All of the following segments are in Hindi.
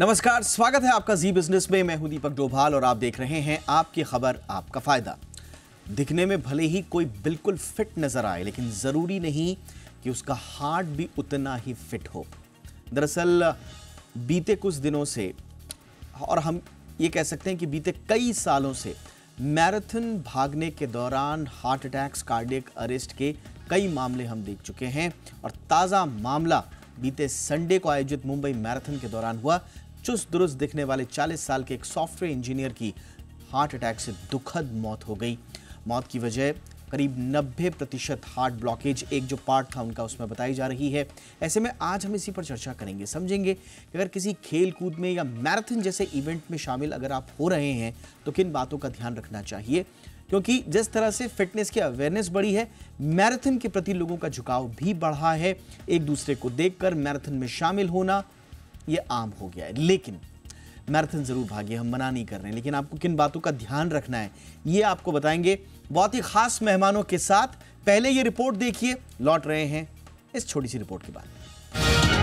नमस्कार स्वागत है आपका जी बिजनेस में मैं हूं दीपक डोभाल और आप देख रहे हैं आपकी खबर आपका फायदा दिखने में भले ही कोई बिल्कुल फिट नजर आए लेकिन ज़रूरी नहीं कि उसका हार्ट भी उतना ही फिट हो दरअसल बीते कुछ दिनों से और हम ये कह सकते हैं कि बीते कई सालों से मैराथन भागने के दौरान हार्ट अटैक्स कार्डियक अरेस्ट के कई मामले हम देख चुके हैं और ताज़ा मामला बीते संडे को आयोजित मुंबई मैराथन के दौरान हुआ चुस्त दुरुस्त दिखने वाले 40 साल के एक सॉफ्टवेयर इंजीनियर की हार्ट अटैक से दुखद मौत हो गई मौत की वजह करीब 90 प्रतिशत हार्ट ब्लॉकेज एक जो पार्ट था उनका उसमें बताई जा रही है ऐसे में आज हम इसी पर चर्चा करेंगे समझेंगे कि अगर किसी खेल कूद में या मैराथन जैसे इवेंट में शामिल अगर आप हो रहे हैं तो किन बातों का ध्यान रखना चाहिए क्योंकि जिस तरह से फिटनेस की अवेयरनेस बढ़ी है मैराथन के प्रति लोगों का झुकाव भी बढ़ा है एक दूसरे को देखकर मैराथन में शामिल होना ये आम हो गया है लेकिन मैराथन ज़रूर भागिए हम मना नहीं कर रहे हैं लेकिन आपको किन बातों का ध्यान रखना है ये आपको बताएंगे बहुत ही ख़ास मेहमानों के साथ पहले ये रिपोर्ट देखिए लौट रहे हैं इस छोटी सी रिपोर्ट के बाद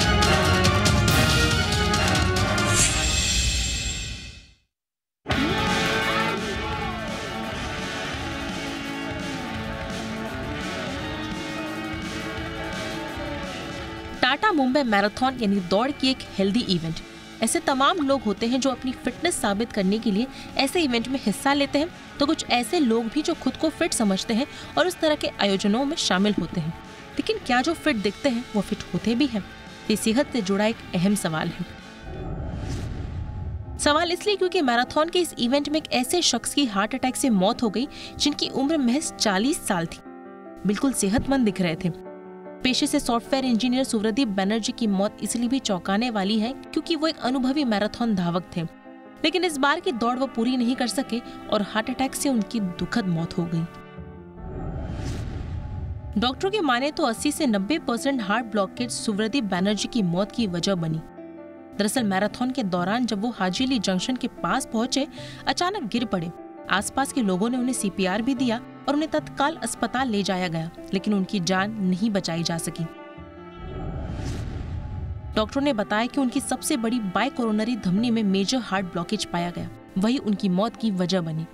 टाटा मुंबई मैराथन यानी दौड़ की एक हेल्दी इवेंट ऐसे तमाम लोग होते हैं जो अपनी फिटनेस साबित करने के लिए ऐसे इवेंट में हिस्सा लेते हैं तो कुछ ऐसे लोग भी जो खुद को फिट समझते हैं और उस तरह के आयोजनों में शामिल होते हैं लेकिन क्या जो फिट दिखते हैं वो फिट होते भी हैं ये सेहत से जुड़ा एक अहम सवाल है सवाल इसलिए क्योंकि मैराथन के इस इवेंट में एक ऐसे शख्स की हार्ट अटैक से मौत हो गई जिनकी उम्र महज 40 साल थी बिल्कुल सेहतमंद दिख रहे थे पेशे से सॉफ्टवेयर इंजीनियर सुवरदीप बनर्जी की मौत इसलिए भी चौंकाने वाली है क्योंकि वो एक अनुभवी मैराथन धावक थे लेकिन इस बार की दौड़ वो पूरी नहीं कर सके और हार्ट अटैक से उनकी दुखद मौत हो गई डॉक्टरों की माने तो 80 से 90 percent heart blockage Suvradeep Banerjee की मौत की वजह बनी दरअसल मैराथन के दौरान जब वो हाजीली जंक्शन के पास पहुंचे अचानक गिर पड़े आसपास के लोगों ने उन्हें सीपीआर भी दिया और उन्हें तत्काल अस्पताल ले जाया गया लेकिन उनकी जान नहीं बचाई जा सकी डॉक्टरों ने बताया कि उनकी सबसे बड़ी बाइकोरोनरी धमनी में मेजर हार्ट ब्लॉकेज पाया गया वही उनकी मौत की वजह बनी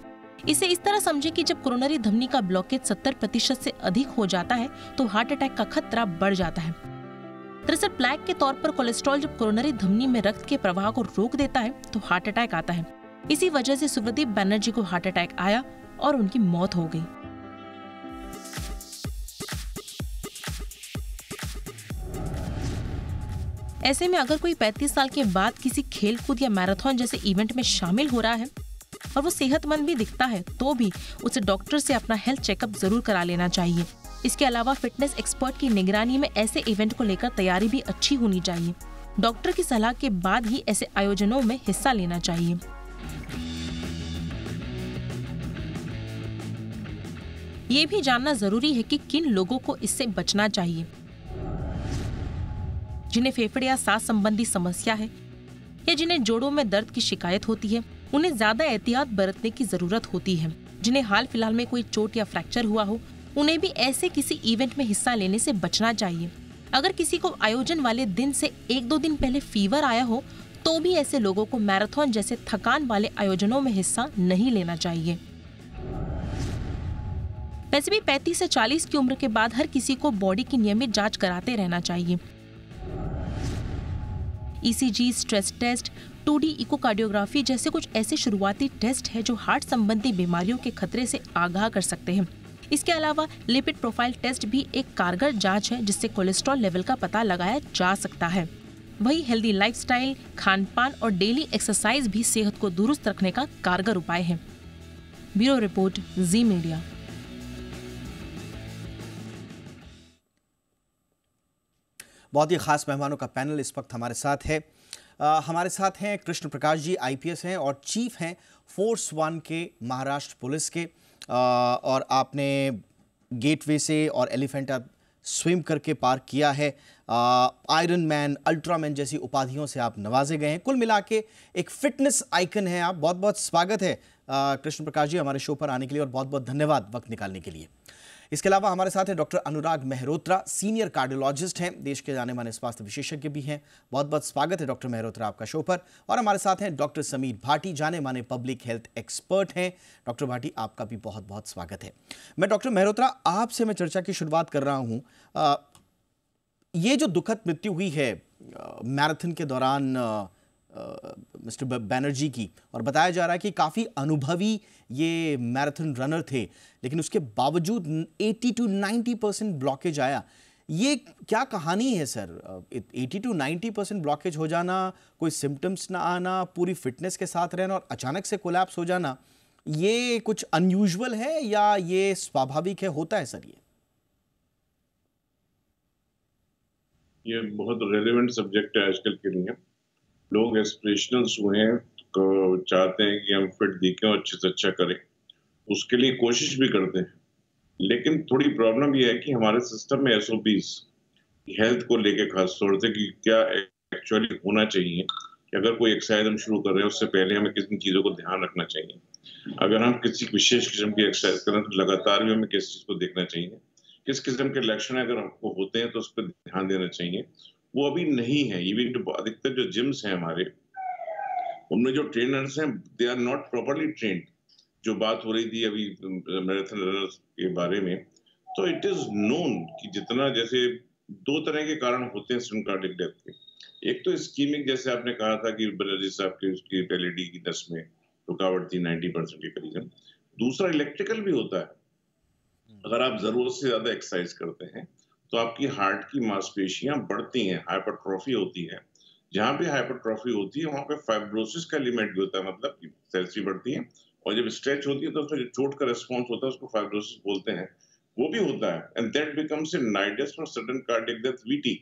इसे इस तरह समझे कि जब कोरोनरी धमनी का ब्लॉकेज 70 प्रतिशत से अधिक हो जाता है तो हार्ट अटैक का खतरा बढ़ जाता है दरअसल प्लैक के तौर पर कोलेस्ट्रॉल जब कोरोनरी धमनी में रक्त के प्रवाह को रोक देता है तो हार्ट अटैक आता है इसी वजह से सुब्रदीप बैनर्जी को हार्ट अटैक आया और उनकी मौत हो गई ऐसे में अगर कोई 35 साल के बाद किसी खेल कूद या मैराथन जैसे इवेंट में शामिल हो रहा है और वो सेहतमंद भी दिखता है तो भी उसे डॉक्टर से अपना हेल्थ चेकअप जरूर करा लेना चाहिए इसके अलावा फिटनेस एक्सपर्ट की निगरानी में ऐसे इवेंट को लेकर तैयारी भी अच्छी होनी चाहिए डॉक्टर की सलाह के बाद ही ऐसे आयोजनों में हिस्सा लेना चाहिए ये भी जानना जरूरी है कि किन लोगों को इससे बचना चाहिए जिन्हें फेफड़े या सांस संबंधी समस्या है या जिन्हें जोड़ों में दर्द की शिकायत होती है उन्हें ज्यादा एहतियात बरतने की जरूरत होती है जिन्हें हाल फिलहाल में कोई चोट या फ्रैक्चर हुआ हो उन्हें भी ऐसे किसी इवेंट में हिस्सा लेने से बचना चाहिए अगर किसी को आयोजन वाले दिन से एक दो दिन पहले फीवर आया हो तो भी ऐसे लोगों को मैराथन जैसे थकान वाले आयोजनों में हिस्सा नहीं लेना चाहिए वैसे भी 35 से 40 की उम्र के बाद हर किसी को बॉडी की नियमित जांच कराते रहना चाहिए ECG stress test two D echocardiography जैसे कुछ ऐसे शुरुआती टेस्ट है जो हार्ट संबंधी बीमारियों के खतरे से आगाह कर सकते हैं इसके अलावा लिपिड प्रोफाइल टेस्ट भी एक कारगर जांच है जिससे कोलेस्ट्रॉल लेवल का पता लगाया जा सकता है वही हेल्दी लाइफस्टाइल, खानपान और डेली एक्सरसाइज भी सेहत को दुरुस्त रखने का कारगर उपाय है ब्यूरो रिपोर्ट जी मीडिया बहुत ही ख़ास मेहमानों का पैनल इस वक्त हमारे साथ है आ, हमारे साथ हैं कृष्ण प्रकाश जी आईपीएस हैं और चीफ हैं फोर्स वन के महाराष्ट्र पुलिस के आ, और आपने गेटवे से और एलिफेंटा स्विम करके पार किया है आयरन मैन अल्ट्रामैन जैसी उपाधियों से आप नवाजे गए हैं कुल मिला के एक फिटनेस आइकन है आप बहुत बहुत स्वागत है कृष्ण प्रकाश जी हमारे शो पर आने के लिए और बहुत बहुत धन्यवाद वक्त निकालने के लिए इसके अलावा हमारे साथ हैं doctor Anurag Mehrotra senior cardiologist हैं देश के जाने माने स्वास्थ्य विशेषज्ञ भी हैं बहुत बहुत स्वागत है डॉक्टर मेहरोत्रा आपका शो पर और हमारे साथ हैं डॉक्टर समीर भाटी जाने माने पब्लिक हेल्थ एक्सपर्ट हैं डॉक्टर भाटी आपका भी बहुत बहुत स्वागत है मैं डॉक्टर मेहरोत्रा आपसे मैं चर्चा की शुरुआत कर रहा हूँ ये जो दुखद मृत्यु हुई है मैराथन के दौरान मिस्टर बैनर्जी की और बताया जा रहा है कि काफ़ी अनुभवी ये मैराथन रनर थे लेकिन उसके बावजूद 80 टू 90 परसेंट ब्लॉकेज आया ये क्या कहानी है सर 80 टू 90 परसेंट ब्लॉकेज हो जाना कोई सिम्टम्स ना आना पूरी फिटनेस के साथ रहना और अचानक से कोलैप्स हो जाना ये कुछ अनयूजल है या ये स्वाभाविक है होता है सर ये ये बहुत रेलेवेंट सब्जेक्ट है आजकल के लिए लोग एस्परेशनल्स हुए हैं तो चाहते हैं कि हम फिट दिखें और अच्छे से अच्छा करें उसके लिए कोशिश भी करते हैं लेकिन थोड़ी प्रॉब्लम यह है कि हमारे सिस्टम में एस हेल्थ को लेकर खासतौर से कि क्या एक्चुअली होना चाहिए कि अगर कोई एक्सरसाइज हम शुरू कर रहे हैं उससे पहले हमें किन चीज़ों को ध्यान रखना चाहिए अगर हम किसी विशेष किस्म की एक्सरसाइज करें तो लगातार भी हमें किस चीज़ को देखना चाहिए किस किस्म के लक्षण अगर हमको होते हैं तो उस पर ध्यान देना चाहिए वो अभी नहीं है इवन तो अधिकतर जो जिम्स हैं हमारे उनमें जो ट्रेनर्स हैं they are not properly train जो बात हो रही थी अभी मैराथन रनर्स के बारे में तो इट इज नोन कि जितना जैसे दो तरह के कारण होते हैं स्विम कार्डिक डेथ के एक तो स्कीमिक जैसे आपने कहा था कि बनर्जी साहब के उसकी एलईडी की दस में रुकावट थी नाइनटी परसेंट के करीबन दूसरा इलेक्ट्रिकल भी होता है हम्म। अगर आप जरूरत से ज्यादा एक्सरसाइज करते हैं तो आपकी हार्ट की मांसपेशियां बढ़ती हैं हाइपरट्रॉफी होती है जहां पे हाइपरट्रॉफी होती है वहां पे फाइब्रोसिस का लिमिट भी होता है मतलब कि सेल्स भी बढ़ती हैं और जब स्ट्रेच होती है तो उसमें जो चोट का रिस्पॉन्स होता है उसको फाइब्रोसिस बोलते हैं वो भी होता है and that becomes a nidus for sudden cardiac death VT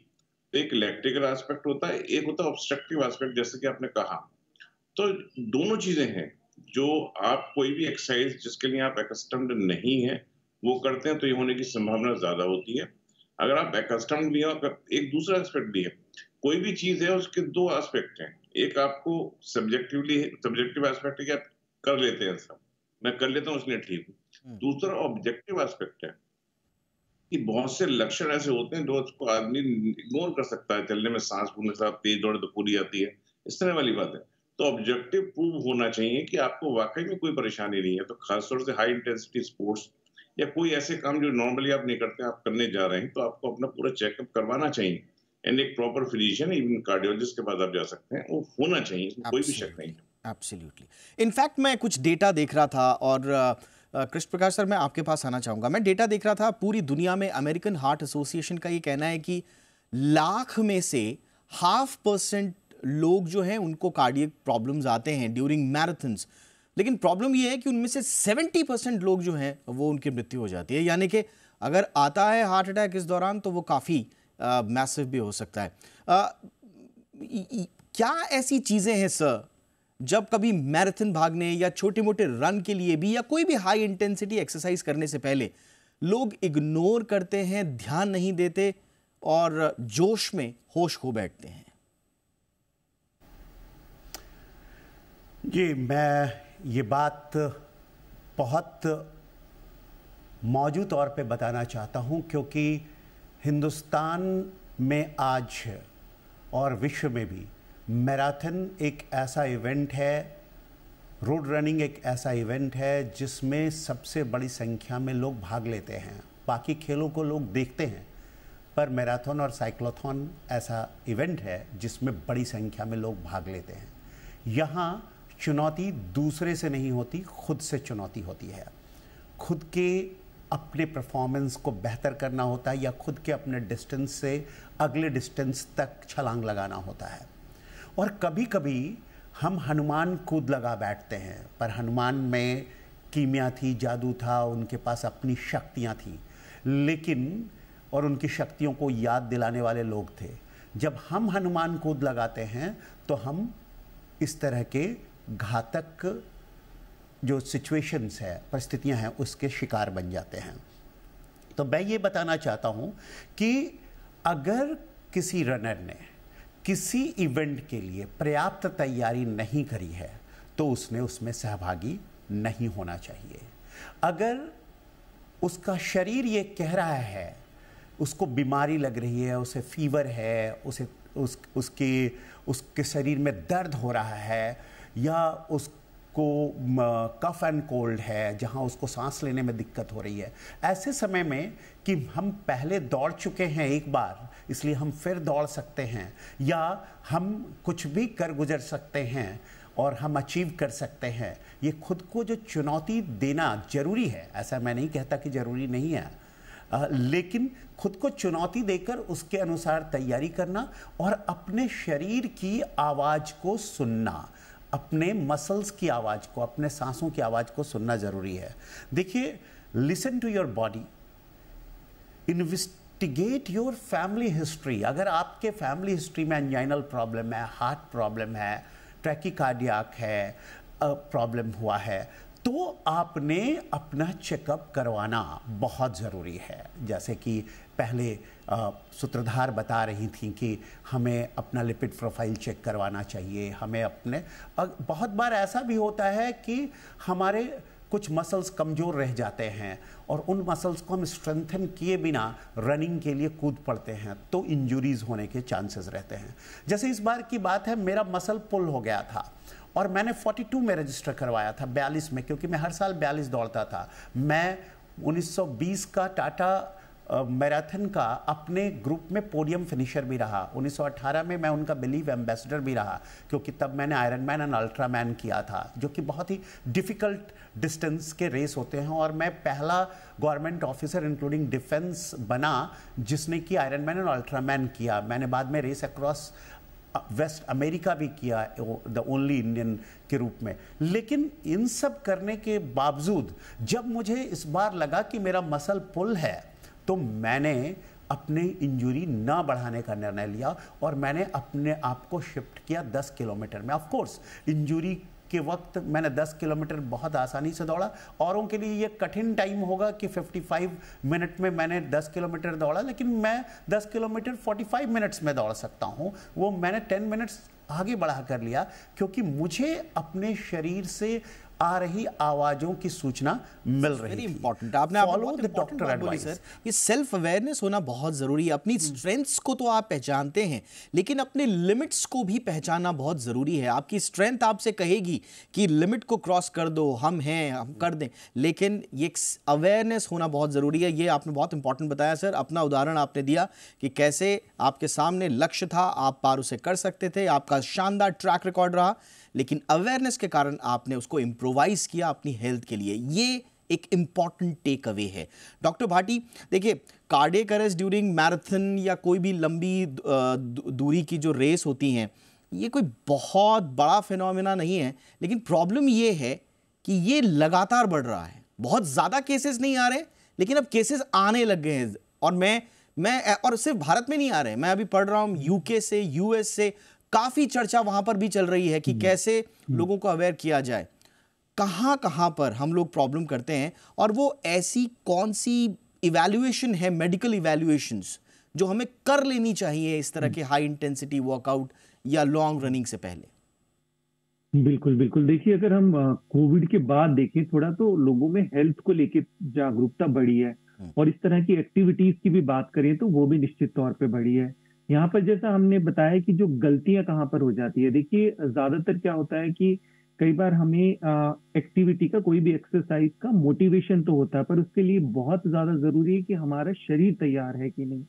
एक इलेक्ट्रिकल एस्पेक्ट होता है एक होता है ऑब्स्ट्रक्टिव एस्पेक्ट जैसे कि आपने कहा तो दोनों चीजें हैं जो आप कोई भी एक्सरसाइज जिसके लिए आप एक्सटम्ड नहीं है वो करते हैं तो ये होने की संभावना ज्यादा होती है अगर आप कस्टम लिए एक दूसरा एस्पेक्ट भी है कोई भी चीज है उसके दो एस्पेक्ट हैं एक आपको सब्जेक्टिवली सब्जेक्टिव एस्पेक्ट है कि आप कर लेते हैं सब मैं कर लेता हूँ इसलिए ठीक हूँ हम्म। दूसरा ऑब्जेक्टिव एस्पेक्ट है कि बहुत से लक्षण ऐसे होते हैं जो उसको आदमी इग्नोर कर सकता है चलने में सांस फूलने के साथ तेज दौड़ तो पूरी आती है इस तरह वाली बात है तो ऑब्जेक्टिव प्रूव होना चाहिए कि आपको वाकई में कोई परेशानी नहीं है तो खासतौर से हाई इंटेंसिटी स्पोर्ट्स या कोई ऐसे काम जो नॉर्मली आप नहीं करते आप करने जा रहे हैं तो आपको अपना पूरा चेकअप करवाना चाहिए एंड एक प्रॉपर फिजिशियन इवन कार्डियोलॉजिस्ट के पास आप जा सकते हैं वो होना चाहिए इसमें कोई भी शक नहीं एब्सोल्युटली इनफैक्ट मैं कुछ डेटा देख रहा था और कृष्ण प्रकाश सर मैं आपके पास आना चाहूँगा मैं डेटा देख रहा था पूरी दुनिया में अमेरिकन हार्ट एसोसिएशन का ये कहना है कि लाख में से हाफ परसेंट लोग जो हैं उनको कार्डियक प्रॉब्लम्स आते हैं ड्यूरिंग मैराथन्स लेकिन प्रॉब्लम ये है कि उनमें से 70 परसेंट लोग जो हैं वो उनकी मृत्यु हो जाती है यानी कि अगर आता है हार्ट अटैक इस दौरान तो वो काफ़ी मैसिव भी हो सकता है आ, क्या ऐसी चीज़ें हैं सर जब कभी मैराथन भागने या छोटे मोटे रन के लिए भी या कोई भी हाई इंटेंसिटी एक्सरसाइज करने से पहले लोग इग्नोर करते हैं ध्यान नहीं देते और जोश में होश खो बैठते हैं जी मैं ये बात बहुत मौजूद तौर पे बताना चाहता हूँ क्योंकि हिंदुस्तान में आज और विश्व में भी मैराथन एक ऐसा इवेंट है रोड रनिंग एक ऐसा इवेंट है जिसमें सबसे बड़ी संख्या में लोग भाग लेते हैं बाकी खेलों को लोग देखते हैं पर मैराथन और साइक्लोथन ऐसा इवेंट है जिसमें बड़ी संख्या में लोग भाग लेते हैं यहाँ चुनौती दूसरे से नहीं होती खुद से चुनौती होती है खुद के अपने परफॉर्मेंस को बेहतर करना होता है या खुद के अपने डिस्टेंस से अगले डिस्टेंस तक छलांग लगाना होता है और कभी कभी हम हनुमान कूद लगा बैठते हैं पर हनुमान में कीमिया थी जादू था उनके पास अपनी शक्तियाँ थीं लेकिन और उनकी शक्तियों को याद दिलाने वाले लोग थे जब हम हनुमान कूद लगाते हैं तो हम इस तरह के घातक जो सिचुएशंस है परिस्थितियां हैं उसके शिकार बन जाते हैं तो मैं ये बताना चाहता हूँ कि अगर किसी रनर ने किसी इवेंट के लिए पर्याप्त तैयारी नहीं करी है तो उसने उसमें सहभागी नहीं होना चाहिए अगर उसका शरीर ये कह रहा है उसको बीमारी लग रही है उसे फीवर है उसे उस उसके उसके शरीर में दर्द हो रहा है या उस को कफ एंड कोल्ड है जहाँ उसको सांस लेने में दिक्कत हो रही है ऐसे समय में कि हम पहले दौड़ चुके हैं एक बार इसलिए हम फिर दौड़ सकते हैं या हम कुछ भी कर गुजर सकते हैं और हम अचीव कर सकते हैं ये खुद को जो चुनौती देना ज़रूरी है ऐसा मैं नहीं कहता कि ज़रूरी नहीं है आ, लेकिन खुद को चुनौती देकर उसके अनुसार तैयारी करना और अपने शरीर की आवाज़ को सुनना अपने मसल्स की आवाज़ को अपने सांसों की आवाज़ को सुनना ज़रूरी है देखिए listen to your body investigate your family history अगर आपके फैमिली हिस्ट्री में एंजाइनल प्रॉब्लम है हार्ट प्रॉब्लम है ट्रैकिकार्डियाक है प्रॉब्लम हुआ है तो आपने अपना चेकअप करवाना बहुत ज़रूरी है जैसे कि पहले सूत्रधार बता रही थी कि हमें अपना लिपिड प्रोफाइल चेक करवाना चाहिए हमें अपने बहुत बार ऐसा भी होता है कि हमारे कुछ मसल्स कमज़ोर रह जाते हैं और उन मसल्स को हम स्ट्रेंथन किए बिना रनिंग के लिए कूद पड़ते हैं तो इंजुरीज होने के चांसेस रहते हैं जैसे इस बार की बात है मेरा मसल पुल हो गया था और मैंने 42 में रजिस्टर करवाया था 42 में क्योंकि मैं हर साल 42 दौड़ता था मैं 1920 का टाटा मैराथन का अपने ग्रुप में पोडियम फिनिशर भी रहा 1918 में मैं उनका बिलीव एम्बेसडर भी रहा क्योंकि तब मैंने Ironman and Ultraman किया था जो कि बहुत ही डिफ़िकल्ट डिस्टेंस के रेस होते हैं और मैं पहला गवर्नमेंट ऑफिसर इंक्लूडिंग डिफेंस बना जिसने कि Ironman and Ultraman किया मैंने बाद में रेस अक्रॉस वेस्ट अमेरिका भी किया द ओनली इंडियन के रूप में लेकिन इन सब करने के बावजूद जब मुझे इस बार लगा कि मेरा मसल पुल है तो मैंने अपने इंजरी ना बढ़ाने का निर्णय लिया और मैंने अपने आप को शिफ्ट किया 10 किलोमीटर में ऑफ कोर्स इंजरी के वक्त मैंने 10 किलोमीटर बहुत आसानी से दौड़ा औरों के लिए ये कठिन टाइम होगा कि 55 मिनट में मैंने 10 किलोमीटर दौड़ा लेकिन मैं 10 किलोमीटर 45 मिनट्स में दौड़ सकता हूँ वो मैंने 10 मिनट्स आगे बढ़ा कर लिया क्योंकि मुझे अपने शरीर से आ रही आवाजों की सूचना मिल रही इंपॉर्टेंट आपने डॉक्टर सर ये सेल्फ अवेयरनेस होना बहुत ज़रूरी है अपनी स्ट्रेंथ्स hmm. को तो आप पहचानते हैं लेकिन अपने लिमिट्स को भी पहचाना बहुत ज़रूरी है आपकी स्ट्रेंथ आपसे कहेगी कि लिमिट को क्रॉस कर दो हम हैं हम कर दें लेकिन ये अवेयरनेस होना बहुत ज़रूरी है ये आपने बहुत इंपॉर्टेंट बताया सर अपना उदाहरण आपने दिया कि कैसे आपके सामने लक्ष्य था आप पार उसे कर सकते थे आपका शानदार ट्रैक रिकॉर्ड रहा लेकिन अवेयरनेस के कारण आपने उसको इम्प्रोवाइज़ किया अपनी हेल्थ के लिए ये एक इम्पॉर्टेंट टेक अवे है डॉक्टर भाटी देखिए कार्डियक अरेस्ट ड्यूरिंग मैराथन या कोई भी लंबी दूरी की जो रेस होती हैं ये कोई बहुत बड़ा फिनोमिना नहीं है लेकिन प्रॉब्लम ये है कि ये लगातार बढ़ रहा है बहुत ज़्यादा केसेस नहीं आ रहे लेकिन अब केसेस आने लग गए हैं और मैं मैं और सिर्फ भारत में नहीं आ रहे मैं अभी पढ़ रहा हूँ यूके से यूएस से काफी चर्चा वहां पर भी चल रही है कि हम्म। कैसे हम्म। लोगों को अवेयर किया जाए कहां कहां पर हम लोग प्रॉब्लम करते हैं और वो ऐसी कौन सी इवेल्युएशन है मेडिकल इवेल्युएशन जो हमें कर लेनी चाहिए इस तरह के हाई इंटेंसिटी वर्कआउट या लॉन्ग रनिंग से पहले बिल्कुल बिल्कुल देखिए अगर हम कोविड के बाद देखें थोड़ा तो लोगों में हेल्थ को लेकर जागरूकता बढ़ी है हम्म। और इस तरह की एक्टिविटीज की भी बात करें तो वो भी निश्चित तौर पर बढ़ी है यहाँ पर जैसा हमने बताया कि जो गलतियां कहाँ पर हो जाती है देखिए ज्यादातर क्या होता है कि कई बार हमें एक्टिविटी का कोई भी एक्सरसाइज का मोटिवेशन तो होता है पर उसके लिए बहुत ज्यादा जरूरी है कि हमारा शरीर तैयार है कि नहीं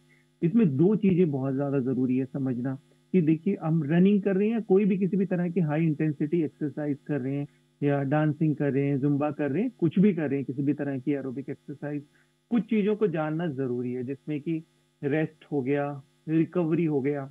इसमें दो चीजें बहुत ज्यादा जरूरी है समझना कि देखिए हम रनिंग कर रहे हैं कोई भी किसी भी तरह की हाई इंटेंसिटी एक्सरसाइज कर रहे हैं या डांसिंग कर रहे हैं जुम्बा कर रहे हैं कुछ भी कर रहे हैं किसी भी तरह की एरोबिक एक्सरसाइज कुछ चीजों को जानना जरूरी है जिसमें कि रेस्ट हो गया रिकवरी हो गया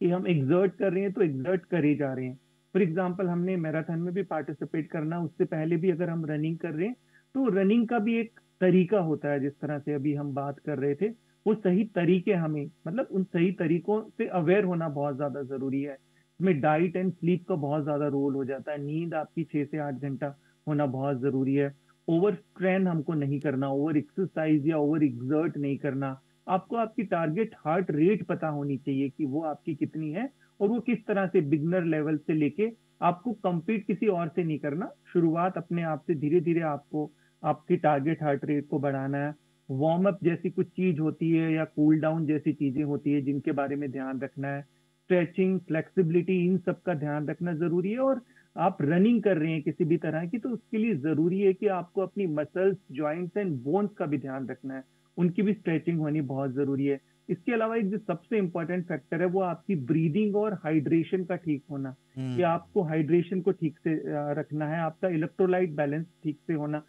कि हम एग्जर्ट कर रहे हैं तो एग्जर्ट कर ही जा रहे हैं फॉर एग्जाम्पल हमने मैराथन में भी पार्टिसिपेट करना उससे पहले भी अगर हम रनिंग कर रहे हैं तो रनिंग का भी एक तरीका होता है जिस तरह से अभी हम बात कर रहे थे वो सही तरीके हमें मतलब उन सही तरीकों से अवेयर होना बहुत ज्यादा जरूरी है इसमें डाइट एंड स्लीप का बहुत ज्यादा रोल हो जाता है नींद आपकी छह से आठ घंटा होना बहुत जरूरी है ओवर स्ट्रेन हमको नहीं करना ओवर एक्सरसाइज या ओवर एग्जर्ट नहीं करना आपको आपकी टारगेट हार्ट रेट पता होनी चाहिए कि वो आपकी कितनी है और वो किस तरह से बिगनर लेवल से लेके आपको कंपीट किसी और से नहीं करना शुरुआत अपने आप से धीरे धीरे आपको आपकी टारगेट हार्ट रेट को बढ़ाना है वार्म अप जैसी कुछ चीज होती है या कूल cool डाउन जैसी चीजें होती है जिनके बारे में ध्यान रखना है स्ट्रेचिंग फ्लेक्सिबिलिटी इन सब का ध्यान रखना जरूरी है और आप रनिंग कर रहे हैं किसी भी तरह की तो उसके लिए जरूरी है कि आपको अपनी मसल्स ज्वाइंट्स एंड बोन्स का भी ध्यान रखना है उनकी भी स्ट्रेचिंग होनी बहुत जरूरी है इसके अलावा एक जो सबसे इम्पोर्टेंट फैक्टर है वो आपकी ब्रीदिंग और हाइड्रेशन का ठीक होना हम्म। कि आपको हाइड्रेशन को ठीक से रखना है आपका इलेक्ट्रोलाइट बैलेंस ठीक से होना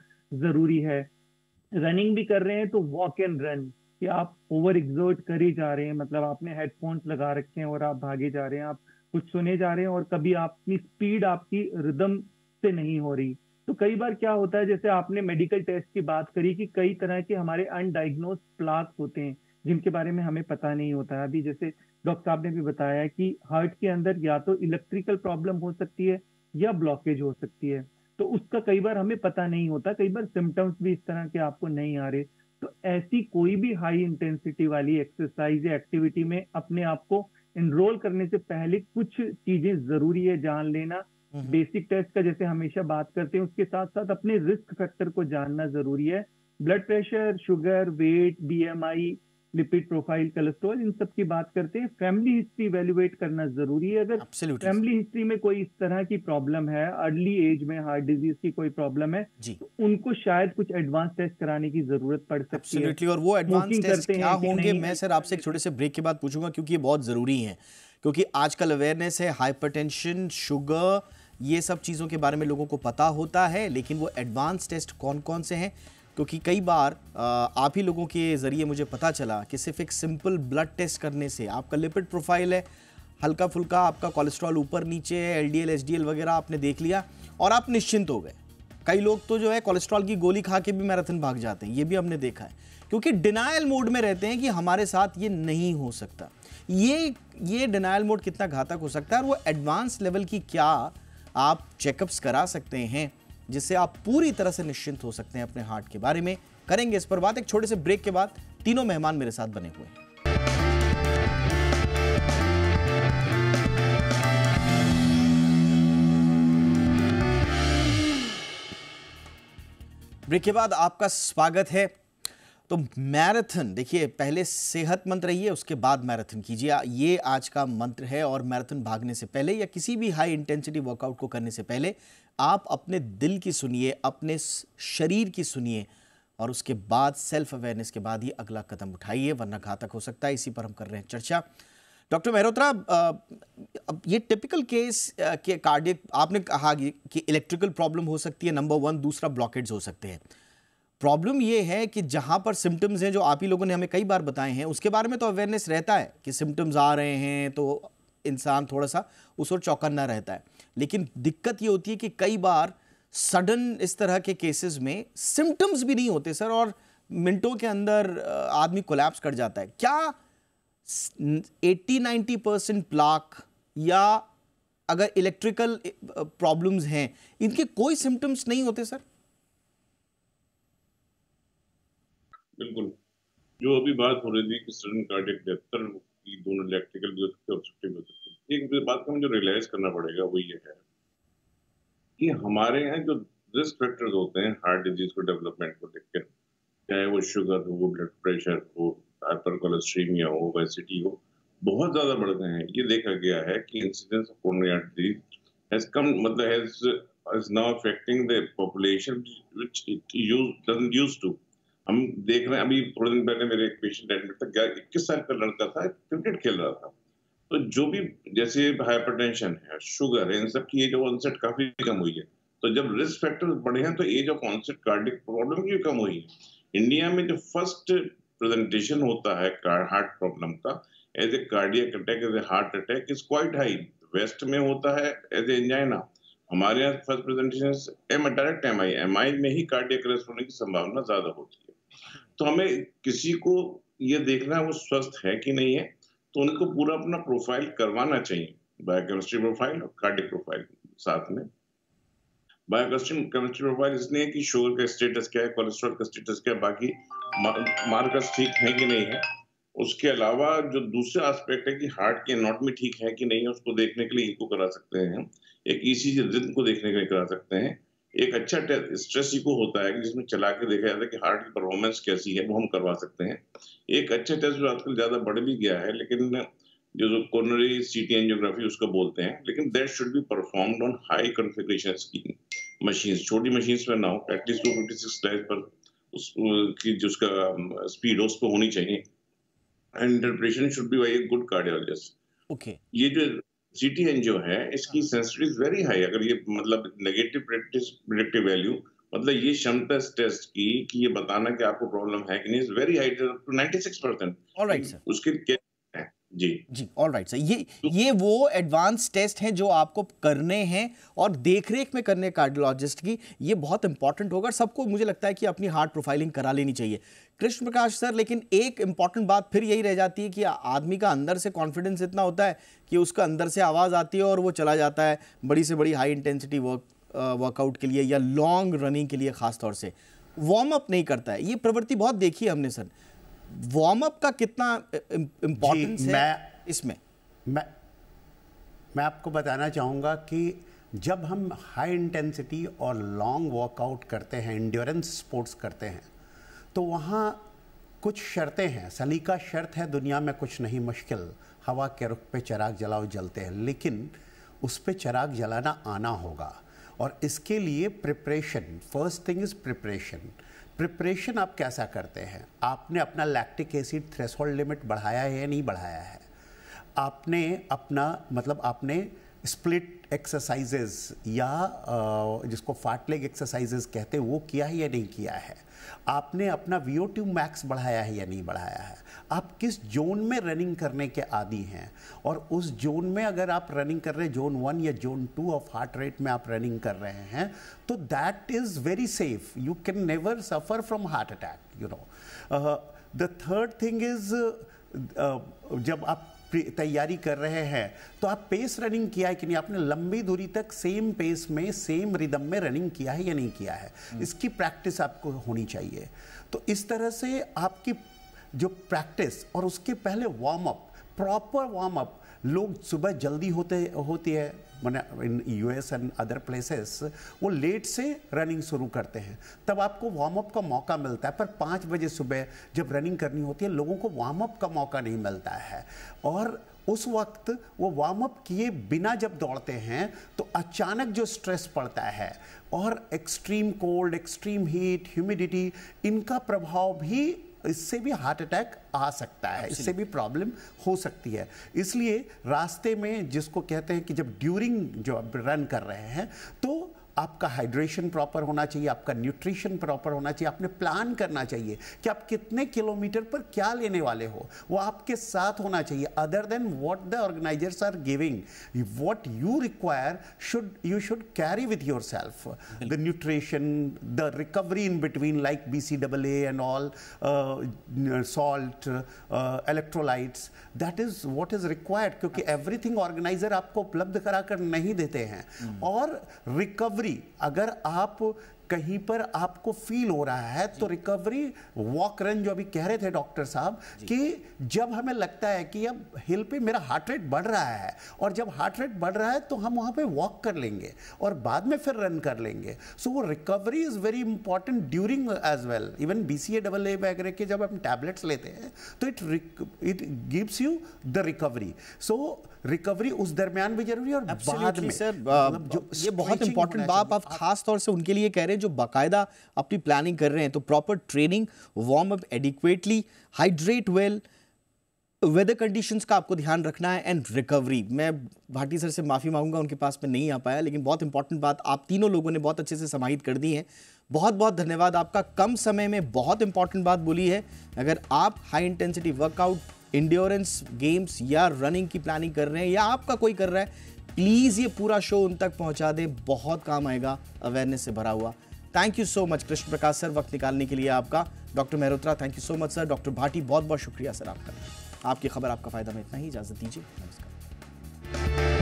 जरूरी है रनिंग भी कर रहे हैं तो वॉक एंड रन कि आप ओवर एग्जर्ट करे जा रहे हैं मतलब आपने हेडफोन्स लगा रखे हैं और आप भागे जा रहे हैं आप कुछ सुने जा रहे हैं और कभी आपकी स्पीड आपकी रिदम से नहीं हो रही तो कई बार क्या होता है जैसे आपने मेडिकल टेस्ट की बात करी कि कई तरह के हमारे अनडाइग्नोज प्लाक होते हैं जिनके बारे में हमें पता नहीं होता है अभी जैसे डॉक्टर साहब ने भी बताया कि हार्ट के अंदर या तो इलेक्ट्रिकल प्रॉब्लम हो सकती है या ब्लॉकेज हो सकती है तो उसका कई बार हमें पता नहीं होता कई बार सिम्टम्स भी इस तरह के आपको नहीं आ रहे तो ऐसी कोई भी हाई इंटेंसिटी वाली एक्सरसाइज या एक्टिविटी में अपने आप को इनरोल करने से पहले कुछ चीजें जरूरी है जान लेना हम्म। बेसिक टेस्ट का जैसे हमेशा बात करते हैं उसके साथ साथ अपने रिस्क फैक्टर को जानना जरूरी है blood pressure sugar weight BMI lipid profile cholesterol इन सब की बात करते हैं फैमिली हिस्ट्री वैल्यूएट करना जरूरी है अगर फैमिली हिस्ट्री में कोई इस तरह की प्रॉब्लम है अर्ली एज में हार्ट डिजीज की कोई प्रॉब्लम है तो उनको शायद कुछ एडवांस टेस्ट कराने की जरूरत पड़ सकती Absolutely. है और वो एडवांस टेस्ट क्या होंगे मैं सर आपसे एक छोटे से ब्रेक के बाद पूछूंगा क्योंकि ये बहुत जरूरी है क्योंकि आजकल अवेयरनेस है हाइपरटेंशन शुगर ये सब चीज़ों के बारे में लोगों को पता होता है लेकिन वो एडवांस टेस्ट कौन कौन से हैं क्योंकि कई बार आप ही लोगों के ज़रिए मुझे पता चला कि सिर्फ एक सिंपल ब्लड टेस्ट करने से आपका लिपिड प्रोफाइल है हल्का फुल्का आपका कोलेस्ट्रॉल ऊपर नीचे है एल डी वगैरह आपने देख लिया और आप निश्चिंत हो गए कई लोग तो जो है कोलेस्ट्रॉल की गोली खा के भी मैराथन भाग जाते हैं ये भी हमने देखा है क्योंकि डिनायल मोड में रहते हैं कि हमारे साथ ये नहीं हो सकता ये ये डिनायल मोड कितना घातक हो सकता है और वो एडवांस लेवल की क्या आप चेकअप्स करा सकते हैं जिससे आप पूरी तरह से निश्चिंत हो सकते हैं अपने हार्ट के बारे में करेंगे इस पर बात एक छोटे से ब्रेक के बाद तीनों मेहमान मेरे साथ बने हुए हैं ब्रेक के बाद आपका स्वागत है तो मैराथन देखिए पहले सेहतमंद रहिए उसके बाद मैराथन कीजिए ये आज का मंत्र है और मैराथन भागने से पहले या किसी भी हाई इंटेंसिटी वर्कआउट को करने से पहले आप अपने दिल की सुनिए अपने शरीर की सुनिए और उसके बाद सेल्फ अवेयरनेस के बाद ही अगला कदम उठाइए वरना घातक हो सकता है इसी पर हम कर रहे हैं चर्चा डॉक्टर मेहरोत्रा अब ये टिपिकल केस के कार्डिय आपने कहा कि इलेक्ट्रिकल प्रॉब्लम हो सकती है नंबर वन दूसरा ब्लॉकेट हो सकते हैं प्रॉब्लम ये है कि जहाँ पर सिम्टम्स हैं जो आप ही लोगों ने हमें कई बार बताए हैं उसके बारे में तो अवेयरनेस रहता है कि सिम्टम्स आ रहे हैं तो इंसान थोड़ा सा उस ओर चौकन्ना रहता है लेकिन दिक्कत ये होती है कि कई बार सडन इस तरह के केसेस में सिम्टम्स भी नहीं होते सर और मिनटों के अंदर आदमी कोलैप्स कर जाता है क्या 80-90 परसेंट प्लाक या अगर इलेक्ट्रिकल प्रॉब्लम्स हैं इनके कोई सिम्टम्स नहीं होते सर बिल्कुल जो अभी बात हो रही थी कि सडन कार्डिक डेथ की दोनों इलेक्ट्रिकल भी हो सकते भी हो सकते एक बात का मुझे रियलाइज करना पड़ेगा वो ये है कि हमारे यहाँ जो रिस्क फैक्टर्स होते हैं हार्ट डिजीज को डेवलपमेंट को लेकर चाहे वो शुगर हो ब्लड प्रेशर हो हाइपर कोलेस्ट्रीमिया हो वैसिटी हो बहुत ज्यादा बढ़ गए हैं ये देखा गया है कि incidence of coronary heart disease has come मतलब has is now affecting the population which it used, doesn't used to. देख रहे हैं अभी थोड़े दिन पहले मेरे एक पेशेंट एडमिट था इक्कीस साल का लड़का था क्रिकेट खेल रहा था तो जो भी जैसे हाइपरटेंशन है शुगर है इन सब की एज ऑफ ऑनसेट काफी कम हुई है तो जब रिस्क फैक्टर्स बढ़े हैं तो age of onset cardiac problem की कम हुई है इंडिया में जो फर्स्ट प्रेजेंटेशन होता है हार्ट प्रॉब्लम का as a cardiac attack as a heart attack is quite high west में होता है एज ए एंजाइना हमारे यहाँ first presentation M direct M I M I में ही कार्डियक रेस्ट होने की संभावना ज्यादा होती है तो हमें किसी को ये देखना है वो स्वस्थ है कि नहीं है तो उनको पूरा अपना प्रोफाइल करवाना चाहिए बायोकेमिस्ट्री प्रोफाइल और कार्डिक प्रोफाइल साथ में बायोकेमिस्ट्री केमिस्ट्री प्रोफाइल इसलिए कि शुगर का स्टेटस क्या है कोलेस्ट्रॉल का स्टेटस क्या है बाकी मार्कर्स ठीक है कि नहीं है उसके अलावा जो दूसरा आस्पेक्ट है कि हार्ट नॉट एनाटमी ठीक है कि नहीं है उसको देखने के लिए इको करा सकते हैं एक ईसीजी रिद्म को देखने के लिए करा सकते हैं एक अच्छा स्ट्रेस इको होता है कि जिसमें चला के देखा जाता है कि हार्ट की परफॉर्मेंस कैसी है वो हम करवा सकते हैं एक अच्छा टेस्ट जो आजकल ज़्यादा बढ़ भी गया है लेकिन जो जो कोनरी सीटी एंजियोग्राफी उसको बोलते हैं लेकिन that should be perform on high configuration की मशीन छोटी मशीन पर ना हो at least two fifty six drive पर उस की जो उसका स्पीड um, हो उस पर होनी चाहिए and interpretation should be by a good cardiologist okay ये जो सीटीएन जो है इसकी सेंसिटिव वेरी हाई अगर ये मतलब नेगेटिव प्रेडिक्टिव वैल्यू मतलब ये क्षमता टेस्ट की कि ये बताना कि आपको प्रॉब्लम है कि नहीं very high to 96 percent alright sir उसके जी जी ऑल राइट सर ये तो- ये वो एडवांस टेस्ट हैं जो आपको करने हैं और देख रेख में करने कार्डियोलॉजिस्ट की ये बहुत इंपॉर्टेंट होगा सबको मुझे लगता है कि अपनी हार्ट प्रोफाइलिंग करा लेनी चाहिए कृष्ण प्रकाश सर लेकिन एक इंपॉर्टेंट बात फिर यही रह जाती है कि आदमी का अंदर से कॉन्फिडेंस इतना होता है कि उसका अंदर से आवाज़ आती है और वो चला जाता है बड़ी से बड़ी हाई इंटेंसिटी वर्क वर्कआउट के लिए या लॉन्ग रनिंग के लिए खासतौर से वार्म अप नहीं करता है ये प्रवृत्ति बहुत देखी है हमने सर वार्म अप का कितना इम्पोर्टेंस है मैं, इसमें मैं मैं आपको बताना चाहूँगा कि जब हम हाई इंटेंसिटी और लॉन्ग वर्कआउट करते हैं इंड्योरेंस स्पोर्ट्स करते हैं तो वहाँ कुछ शर्तें हैं सलीका शर्त है दुनिया में कुछ नहीं मुश्किल हवा के रुख पे चराग जलाओ जलते हैं लेकिन उस पर चराग जलाना आना होगा और इसके लिए preparation first thing is preparation preparation आप कैसा करते हैं आपने अपना लैक्टिक एसिड थ्रेसोल्ड लिमिट बढ़ाया है या नहीं बढ़ाया है आपने अपना मतलब आपने स्प्लिट एक्सरसाइजेज या जिसको फाटलेग एक्सरसाइजेज कहते हैं वो किया है या नहीं किया है आपने अपना वी ओ ट्यूब मैक्स बढ़ाया है या नहीं बढ़ाया है आप किस जोन में रनिंग करने के आदि हैं और उस जोन में अगर आप रनिंग कर रहे हैं जोन वन या zone two of heart rate में आप रनिंग कर रहे हैं तो that is very safe you can never suffer from heart attack you know the third thing is जब आप तैयारी कर रहे हैं तो आप पेस रनिंग किया है कि नहीं आपने लंबी दूरी तक सेम पेस में सेम रिदम में रनिंग किया है या नहीं किया है हम्म। इसकी प्रैक्टिस आपको होनी चाहिए तो इस तरह से आपकी जो प्रैक्टिस और उसके पहले warm up proper warm up लोग सुबह जल्दी होते होती है मैंने in US and other places वो लेट से रनिंग शुरू करते हैं तब आपको वार्म अप का मौका मिलता है पर पाँच बजे सुबह जब रनिंग करनी होती है लोगों को वार्म अप का मौका नहीं मिलता है और उस वक्त वो वार्म अप किए बिना जब दौड़ते हैं तो अचानक जो स्ट्रेस पड़ता है और extreme cold extreme heat humidity इनका प्रभाव भी इससे भी हार्ट अटैक आ सकता है इससे भी प्रॉब्लम हो सकती है इसलिए रास्ते में जिसको कहते हैं कि जब ड्यूरिंग जो रन कर रहे हैं तो आपका हाइड्रेशन प्रॉपर होना चाहिए आपका न्यूट्रिशन प्रॉपर होना चाहिए आपने प्लान करना चाहिए कि आप कितने किलोमीटर पर क्या लेने वाले हो वो आपके साथ होना चाहिए other than what the organizers are giving what you require should you should carry with yourself the nutrition the recovery in between like B C double A and all salt electrolytes that is what is required क्योंकि एवरीथिंग ऑर्गेनाइजर आपको उपलब्ध कराकर नहीं देते हैं hmm. और रिकवरी रिकवरी अगर आप कहीं पर आपको फील हो रहा है तो रिकवरी वॉक रन जो अभी कह रहे थे डॉक्टर साहब कि जब हमें लगता है कि अब हिल पे मेरा हार्ट रेट बढ़ रहा है और जब हार्ट रेट बढ़ रहा है तो हम वहाँ पे वॉक कर लेंगे और बाद में फिर रन कर लेंगे सो वो recovery is very important during as well even B C A double A वगैरह के जब हम टैबलेट्स लेते हैं तो it it gives you the recovery so recovery उस दरमियान भी जरूरी है और बाद में सर मतलब uh, जो uh, ये बहुत इंपॉर्टेंट बात आप खास तौर से उनके लिए कह रहे हैं जो बाकायदा अपनी प्लानिंग कर रहे हैं तो proper training warm up adequately hydrate well weather conditions का आपको ध्यान रखना है एंड रिकवरी मैं भाटी सर से माफ़ी मांगूंगा उनके पास में नहीं आ पाया लेकिन बहुत इंपॉर्टेंट बात आप तीनों लोगों ने बहुत अच्छे से समाहित कर दी है बहुत बहुत धन्यवाद आपका कम समय में बहुत इंपॉर्टेंट बात बोली है अगर आप high intensity workout endurance games या रनिंग की प्लानिंग कर रहे हैं या आपका कोई कर रहा है प्लीज़ ये पूरा शो उन तक पहुंचा दें बहुत काम आएगा अवेयरनेस से भरा हुआ thank you so much Krishna Prakash sir वक्त निकालने के लिए आपका doctor Mehrotra thank you so much sir doctor Bhati बहुत बहुत शुक्रिया सर आपका आपकी खबर आपका फ़ायदा में इतना ही इजाज़त दीजिए नमस्कार